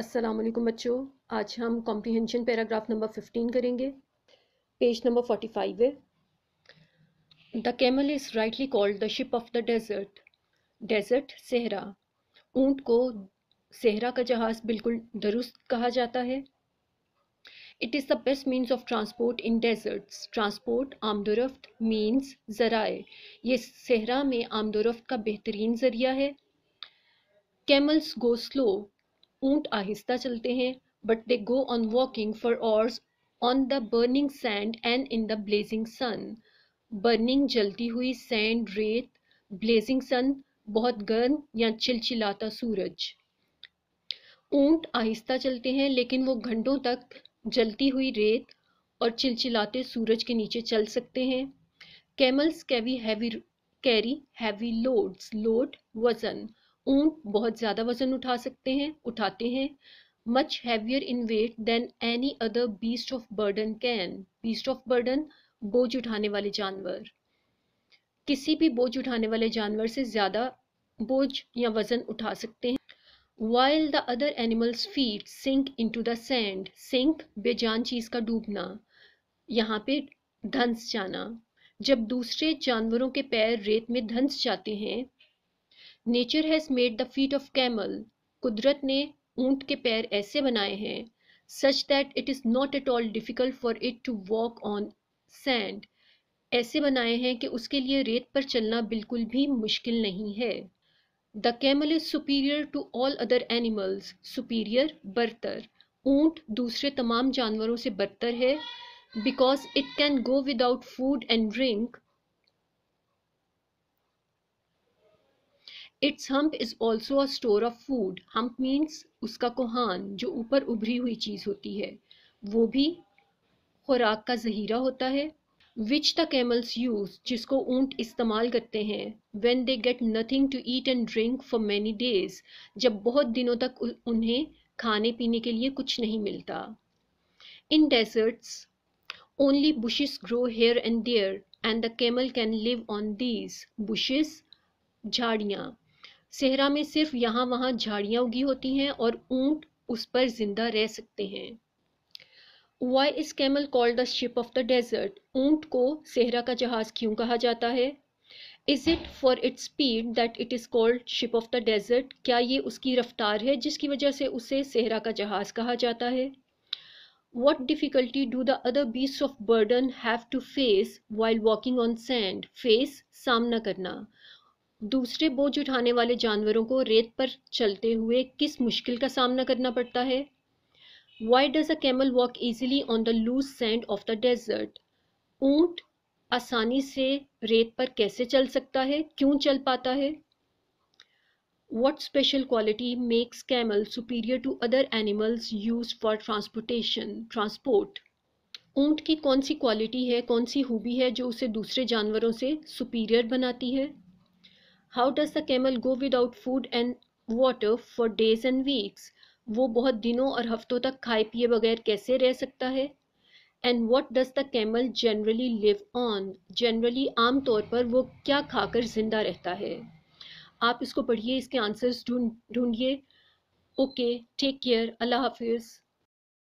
अस्सलाम वालेकुम बच्चों आज हम कॉम्प्रीहेंशन पैराग्राफ नंबर 15 करेंगे पेज नंबर 45 है the camel is rightly called the ship of the desert desert सेहरा ऊंट को सेहरा का जहाज़ बिल्कुल दुरुस्त कहा जाता है it is the best means of transport in deserts transport आमदोरफ्त मीन्स ज़राए ये सेहरा में आमदोरफ्त का बेहतरीन ज़रिया है कैमल्स गो स्लो ऊंट आहिस्ता चलते हैं but they go on walking for hours on the burning sand and in the blazing sun burning जलती हुई सैंड रेत ब्लेजिंग सन बहुत गर्म या चिलचिलाता सूरज ऊंट आहिस्ता चलते हैं लेकिन वो घंटों तक जलती हुई रेत और चिलचिलाते सूरज के नीचे चल सकते हैं कैमल्स कैवी heavy carry heavy loads load वजन ऊंट बहुत ज़्यादा वजन उठा सकते हैं उठाते हैं much heavier in weight than any other beast of burden can beast of burden बोझ उठाने वाले जानवर किसी भी बोझ उठाने वाले जानवर से ज़्यादा बोझ या वजन उठा सकते हैं while the other animals feet sink into the sand sink बेजान चीज़ का डूबना यहाँ पे धंस जाना जब दूसरे जानवरों के पैर रेत में धंस जाते हैं nature has made the feet of camel कुदरत ने ऊंट के पैर ऐसे बनाए हैं such that it is not at all difficult for it to walk on sand ऐसे बनाए हैं कि उसके लिए रेत पर चलना बिल्कुल भी मुश्किल नहीं है the camel is superior to all other animals superior बर्तर ऊंट दूसरे तमाम जानवरों से बर्तर है because it can go without food and drink its hump is also a store of food hump means उसका कोहान जो ऊपर उभरी हुई चीज़ होती है वो भी खुराक का जहीरा होता है विच द कैमल्स यूज जिसको ऊंट इस्तेमाल करते हैं when they get nothing to eat and drink for many days जब बहुत दिनों तक उन्हें खाने पीने के लिए कुछ नहीं मिलता in deserts only bushes grow here and there and the camel can live on these bushes झाड़ियाँ सेहरा में सिर्फ यहाँ वहाँ झाड़ियाँ उगी होती हैं और ऊंट उस पर जिंदा रह सकते हैं why is camel called the ship of the desert ऊंट को सेहरा का जहाज क्यों कहा जाता है is it for its speed that it is called ship of the desert क्या ये उसकी रफ्तार है जिसकी वजह से उसे सेहरा का जहाज कहा जाता है what difficulty do the other beast of burden have to face while walking on sand face सामना करना दूसरे बोझ उठाने वाले जानवरों को रेत पर चलते हुए किस मुश्किल का सामना करना पड़ता है why does a camel walk easily on the loose sand of the desert ऊंट आसानी से रेत पर कैसे चल सकता है क्यों चल पाता है what special quality makes camel superior to other animals use for transportation transport ऊंट की कौन सी क्वालिटी है कौन सी हूबी है जो उसे दूसरे जानवरों से सुपीरियर बनाती है how does the camel go without food and water for days and weeks वो बहुत दिनों और हफ्तों तक खाए पिए बगैर कैसे रह सकता है and what does the camel generally live on generally आम तौर पर वो क्या खाकर जिंदा रहता है आप इसको पढ़िए इसके आंसर्स ढूंढिए ओके टेक केयर अल्लाह हाफिज़